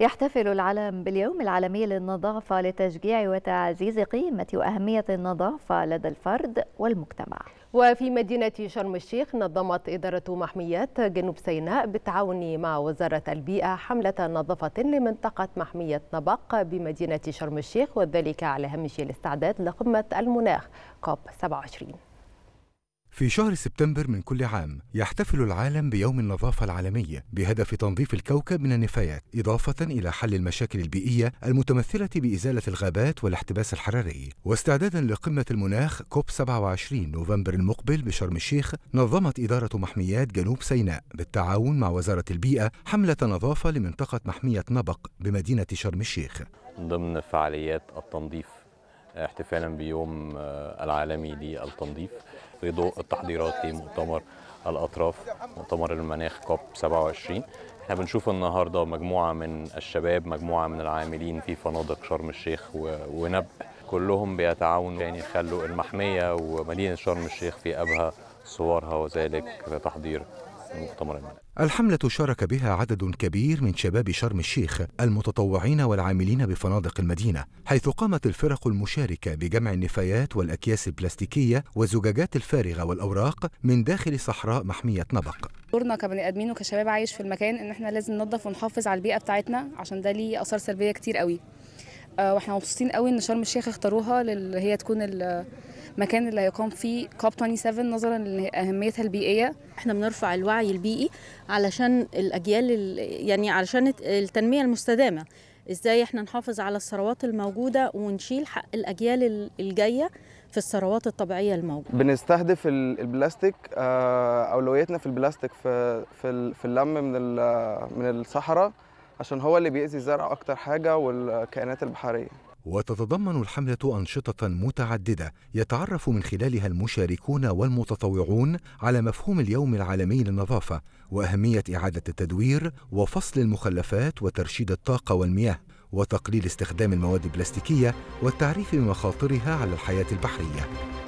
يحتفل العالم باليوم العالمي للنظافة لتشجيع وتعزيز قيمة وأهمية النظافة لدى الفرد والمجتمع وفي مدينة شرم الشيخ نظمت إدارة محميات جنوب سيناء بالتعاون مع وزارة البيئة حملة نظافة لمنطقة محمية نبق بمدينة شرم الشيخ وذلك على هامش الاستعداد لقمة المناخ كوب 27 في شهر سبتمبر من كل عام يحتفل العالم بيوم النظافة العالمي بهدف تنظيف الكوكب من النفايات إضافة إلى حل المشاكل البيئية المتمثلة بإزالة الغابات والاحتباس الحراري واستعدادا لقمة المناخ كوب 27 نوفمبر المقبل بشرم الشيخ نظمت إدارة محميات جنوب سيناء بالتعاون مع وزارة البيئة حملة نظافة لمنطقة محمية نبق بمدينة شرم الشيخ ضمن فعاليات التنظيف احتفالا بيوم آه، العالمي للتنظيف في ضوء التحضيرات لمؤتمر الاطراف مؤتمر المناخ كوب 27 احنا بنشوف النهارده مجموعه من الشباب مجموعه من العاملين في فنادق شرم الشيخ ونب كلهم بيتعاونوا يعني يخلوا المحميه ومدينه شرم الشيخ في ابهى صورها وذلك لتحضير مؤتمرا الحملة شارك بها عدد كبير من شباب شرم الشيخ المتطوعين والعاملين بفنادق المدينة حيث قامت الفرق المشاركة بجمع النفايات والأكياس البلاستيكية والزجاجات الفارغة والأوراق من داخل صحراء محمية نبق دورنا كبني ادمين وكشباب عايش في المكان ان احنا لازم ننظف ونحافظ على البيئه بتاعتنا عشان ده ليه اثار سلبيه كتير قوي آه، واحنا مبسوطين قوي ان شرم الشيخ اختاروها اللي هي تكون المكان اللي هيقام فيه كوب 27 نظرا لاهميتها البيئيه احنا بنرفع الوعي البيئي علشان الاجيال يعني علشان التنميه المستدامه ازاي احنا نحافظ على الثروات الموجوده ونشيل حق الاجيال الجايه في الثروات الطبيعيه الموجوده بنستهدف البلاستيك آه، اولويتنا في البلاستيك في في اللم من من الصحراء عشان هو اللي بيأذي الزرع اكتر حاجه والكائنات البحريه وتتضمن الحملة أنشطة متعددة يتعرف من خلالها المشاركون والمتطوعون على مفهوم اليوم العالمي للنظافة وأهمية إعادة التدوير وفصل المخلفات وترشيد الطاقة والمياه وتقليل استخدام المواد البلاستيكية والتعريف بمخاطرها على الحياة البحرية.